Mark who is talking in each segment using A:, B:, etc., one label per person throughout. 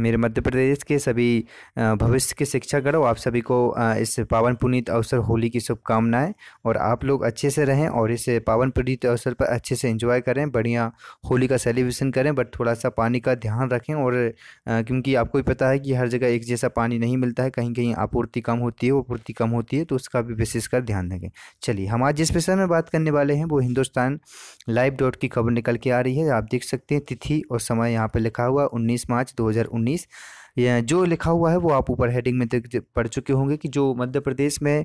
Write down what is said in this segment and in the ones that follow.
A: मेरे मध्य प्रदेश के सभी भविष्य के शिक्षागढ़ आप सभी को इस पावन पुनीत अवसर होली की शुभकामनाएं और आप लोग अच्छे से रहें और इस पावन पुनीत अवसर पर अच्छे से एंजॉय करें बढ़िया होली का सेलिब्रेशन करें बट थोड़ा सा पानी का ध्यान रखें और क्योंकि आपको भी पता है कि हर जगह एक जैसा पानी नहीं मिलता है कहीं कहीं आपूर्ति कम होती है आपूर्ति कम होती है तो उसका भी विशेषकर ध्यान रखें चलिए हम आज जिस विषय में बात करने वाले हैं वो हिंदुस्तान लाइव डॉट की खबर निकल के आ रही है आप देख सकते हैं तिथि और समय यहाँ पर लिखा हुआ उन्नीस मार्च दो نیست जो लिखा हुआ है वो आप ऊपर हेडिंग में देख पढ़ चुके होंगे कि जो मध्य प्रदेश में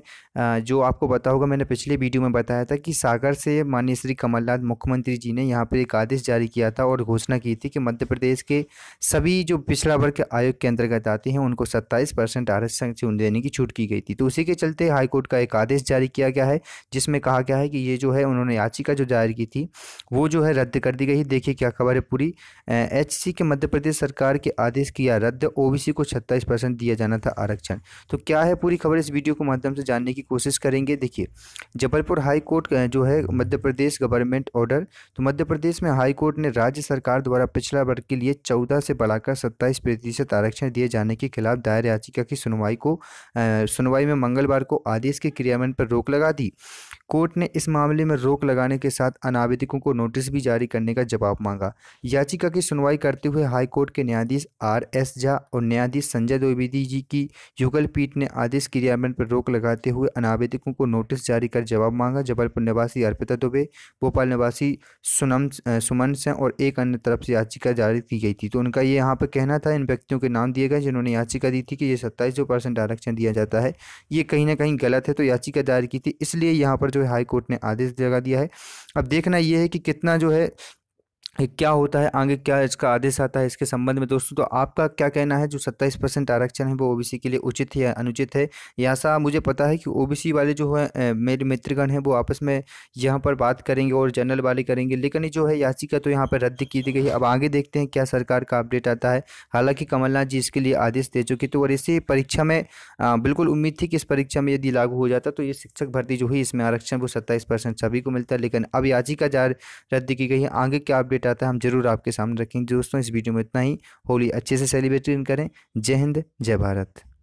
A: जो आपको बता होगा मैंने पिछले वीडियो में बताया था कि सागर से माननीय श्री कमलनाथ मुख्यमंत्री जी ने यहाँ पर एक आदेश जारी किया था और घोषणा की थी कि मध्य प्रदेश के सभी जो पिछड़ा वर्ग के आयोग के अंतर्गत आते हैं उनको सत्ताईस परसेंट आरक्षण देने की छूट की गई थी तो उसी के चलते हाईकोर्ट का एक आदेश जारी किया गया है जिसमें कहा गया है कि ये जो है उन्होंने याचिका जो जारी की थी वो जो है रद्द कर दी गई देखिए क्या खबर है पूरी एच के मध्य प्रदेश सरकार के आदेश किया रद्द ओबीसी को 36 परसेंट दिया जाना था आरक्षण तो क्या है पूरी खबर इस वीडियो के माध्यम से जानने की कोशिश करेंगे देखिए जबलपुर हाई कोर्ट जो है मध्य प्रदेश गवर्नमेंट ऑर्डर तो मध्य प्रदेश में हाई कोर्ट ने राज्य सरकार द्वारा पिछला वर्ग के लिए चौदह से बढ़ाकर सत्ताईस प्रतिशत आरक्षण दिए जाने के खिलाफ दायर याचिका की सुनवाई को सुनवाई में मंगलवार को आदेश के क्रियान्वयन पर रोक लगा दी कोर्ट ने इस मामले में रोक लगाने के साथ अनावेदकों को नोटिस भी जारी करने का जवाब मांगा याचिका की सुनवाई करते हुए हाईकोर्ट के न्यायाधीश आर एस झा और न्यायाधीश संजय द्विवेदी जी की युगल पीठ ने आदेश क्रियान्वयन पर रोक लगाते हुए अनावेदकों को नोटिस जारी कर जवाब मांगा जबलपुर निवासी अर्पिता दुबे भोपाल निवासी सुनम सुमन से और एक अन्य तरफ से याचिका जारी की गई थी तो उनका ये यहाँ पर कहना था इन व्यक्तियों के नाम दिए गए जिन्होंने याचिका दी थी कि ये सत्ताईस जो परसेंट आरक्षण दिया जाता है ये कहीं ना कहीं गलत है तो याचिका दायर की थी इसलिए यहाँ पर जो है हाईकोर्ट ने आदेश लगा दिया है अब देखना यह है कि कितना जो है क्या होता है आगे क्या इसका आदेश आता है इसके संबंध में दोस्तों तो आपका क्या कहना है जो सत्ताईस परसेंट आरक्षण है वो ओबीसी के लिए उचित है या अनुचित है सा मुझे पता है कि ओबीसी वाले जो है मेरे मित्रगण हैं वो आपस में यहाँ पर बात करेंगे और जनरल वाले करेंगे लेकिन जो है याचिका तो यहाँ पर रद्द की दी गई है अब आगे देखते हैं क्या सरकार का अपडेट आता है हालाँकि कमलनाथ जी इसके लिए आदेश दे चुके थे और इसी परीक्षा में बिल्कुल उम्मीद थी कि इस परीक्षा में यदि लागू हो जाता तो ये शिक्षक भर्ती जो है इसमें आरक्षण वो सत्ताईस सभी को मिलता है लेकिन अब याचिका जार रद्द की गई है आगे क्या अपडेट अपडेट आता है हम जरूर आपके सामने रखेंगे दोस्तों इस वीडियो में इतना ही होली अच्छे से सेलिब्रेट करें जय हिंद जय भारत